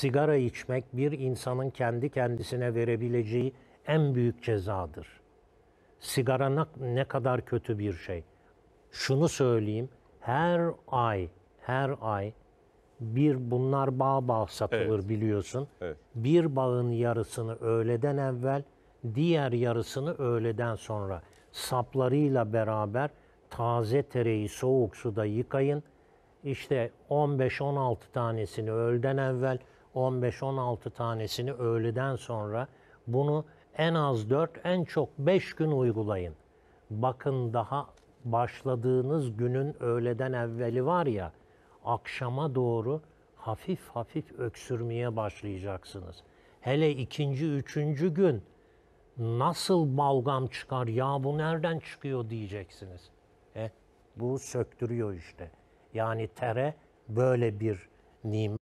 sigara içmek bir insanın kendi kendisine verebileceği en büyük cezadır. Sigara ne kadar kötü bir şey. Şunu söyleyeyim, her ay, her ay bir bunlar bağ bağ satılır evet. biliyorsun. Evet. Bir bağın yarısını öğleden evvel, diğer yarısını öğleden sonra saplarıyla beraber taze tereyi soğuk suda yıkayın. İşte 15-16 tanesini öğleden evvel 15-16 tanesini öğleden sonra bunu en az 4 en çok 5 gün uygulayın. Bakın daha başladığınız günün öğleden evveli var ya akşama doğru hafif hafif öksürmeye başlayacaksınız. Hele ikinci, üçüncü gün nasıl balgam çıkar ya bu nereden çıkıyor diyeceksiniz. E, bu söktürüyor işte. Yani tere böyle bir nimet.